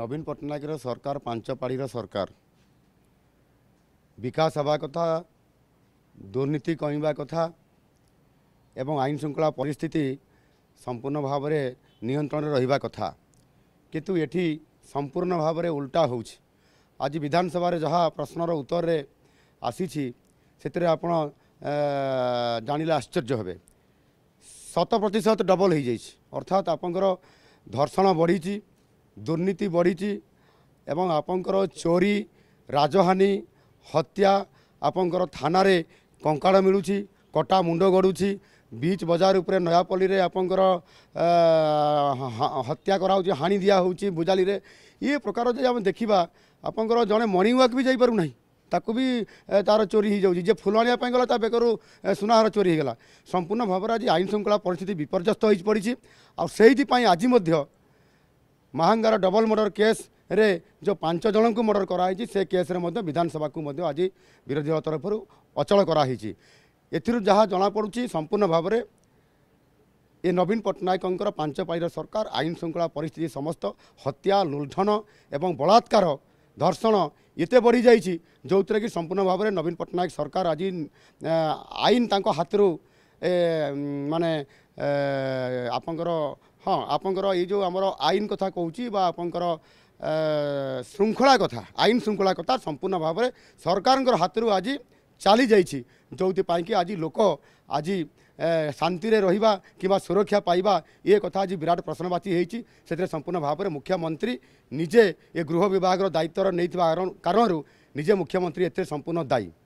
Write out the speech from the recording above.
ନବୀନ ପଟ୍ଟନାୟକର ସରକାର ପାଞ୍ଚ ପାଳିର ସରକାର ବିକାଶ ହେବା କଥା ଦୁର୍ନୀତି କମିବା କଥା ଏବଂ ଆଇନ ଶୃଙ୍ଖଳା ପରିସ୍ଥିତି ସମ୍ପୂର୍ଣ୍ଣ ଭାବରେ ନିୟନ୍ତ୍ରଣରେ ରହିବା କଥା କିନ୍ତୁ ଏଠି ସମ୍ପୂର୍ଣ୍ଣ ଭାବରେ ଓଲଟା ହେଉଛି ଆଜି ବିଧାନସଭାରେ ଯାହା ପ୍ରଶ୍ନର ଉତ୍ତରରେ ଆସିଛି ସେଥିରେ ଆପଣ ଜାଣିଲେ ଆଶ୍ଚର୍ଯ୍ୟ ହେବେ ଶତ ପ୍ରତିଶତ ଡବଲ୍ ହୋଇଯାଇଛି ଅର୍ଥାତ୍ ଆପଣଙ୍କର ଧର୍ଷଣ ବଢ଼ିଛି ଦୁର୍ନୀତି ବଢ଼ିଛି ଏବଂ ଆପଣଙ୍କର ଚୋରି ରାଜହାନି ହତ୍ୟା ଆପଣଙ୍କର ଥାନାରେ କଙ୍କାଳ ମିଳୁଛି କଟା ମୁଣ୍ଡ ଗଡ଼ୁଛି ବିଚ୍ ବଜାର ଉପରେ ନୟାପଲ୍ଲୀରେ ଆପଣଙ୍କର ହତ୍ୟା କରାହେଉଛି ହାଣି ଦିଆ ହେଉଛି ବୁଜାଲିରେ ଇଏ ପ୍ରକାର ଯଦି ଆମେ ଦେଖିବା ଆପଣଙ୍କର ଜଣେ ମର୍ଣ୍ଣିଂ ୱାକ୍ ବି ଯାଇପାରୁନାହିଁ ତାକୁ ବି ତା'ର ଚୋରି ହୋଇଯାଉଛି ଯେ ଫୁଲ ଆଣିବା ପାଇଁ ଗଲା ତା ବେକରୁ ସୁନାହାର ଚୋରି ହୋଇଗଲା ସମ୍ପୂର୍ଣ୍ଣ ଭାବରେ ଆଜି ଆଇନ ଶୃଙ୍ଖଳା ପରିସ୍ଥିତି ବିପର୍ଯ୍ୟସ୍ତ ହୋଇପଡ଼ିଛି ଆଉ ସେଇଥିପାଇଁ ଆଜି ମଧ୍ୟ ମାହାଙ୍ଗାର ଡବଲ୍ ମର୍ଡ଼ର କେସ୍ରେ ଯେଉଁ ପାଞ୍ଚ ଜଣଙ୍କୁ ମର୍ଡ଼ର କରାହେଇଛି ସେ କେସ୍ରେ ମଧ୍ୟ ବିଧାନସଭାକୁ ମଧ୍ୟ ଆଜି ବିରୋଧୀ ଦଳ ତରଫରୁ ଅଚଳ କରାହେଇଛି ଏଥିରୁ ଯାହା ଜଣାପଡ଼ୁଛି ସମ୍ପୂର୍ଣ୍ଣ ଭାବରେ ଏ ନବୀନ ପଟ୍ଟନାୟକଙ୍କର ପାଞ୍ଚ ପାଳିର ସରକାର ଆଇନ ଶୃଙ୍ଖଳା ପରିସ୍ଥିତି ସମସ୍ତ ହତ୍ୟା ଲୁଣ୍ଠନ ଏବଂ ବଳାତ୍କାର ଧର୍ଷଣ ଏତେ ବଢ଼ିଯାଇଛି ଯେଉଁଥିରେ କି ସମ୍ପୂର୍ଣ୍ଣ ଭାବରେ ନବୀନ ପଟ୍ଟନାୟକ ସରକାର ଆଜି ଆଇନ ତାଙ୍କ ହାତରୁ ଏ ମାନେ ଆପଣଙ୍କର ହଁ ଆପଣଙ୍କର ଏଇ ଯେଉଁ ଆମର ଆଇନ କଥା କହୁଛି ବା ଆପଣଙ୍କର ଶୃଙ୍ଖଳା କଥା ଆଇନ ଶୃଙ୍ଖଳା କଥା ସମ୍ପୂର୍ଣ୍ଣ ଭାବରେ ସରକାରଙ୍କର ହାତରୁ ଆଜି ଚାଲିଯାଇଛି ଯେଉଁଥିପାଇଁକି ଆଜି ଲୋକ ଆଜି ଶାନ୍ତିରେ ରହିବା କିମ୍ବା ସୁରକ୍ଷା ପାଇବା ଇଏ କଥା ଆଜି ବିରାଟ ପ୍ରଶ୍ନବାଚୀ ହେଇଛି ସେଥିରେ ସମ୍ପୂର୍ଣ୍ଣ ଭାବରେ ମୁଖ୍ୟମନ୍ତ୍ରୀ ନିଜେ ଏ ଗୃହ ବିଭାଗର ଦାୟିତ୍ୱର ନେଇଥିବା କାରଣରୁ ନିଜେ ମୁଖ୍ୟମନ୍ତ୍ରୀ ଏଥିରେ ସମ୍ପୂର୍ଣ୍ଣ ଦାୟୀ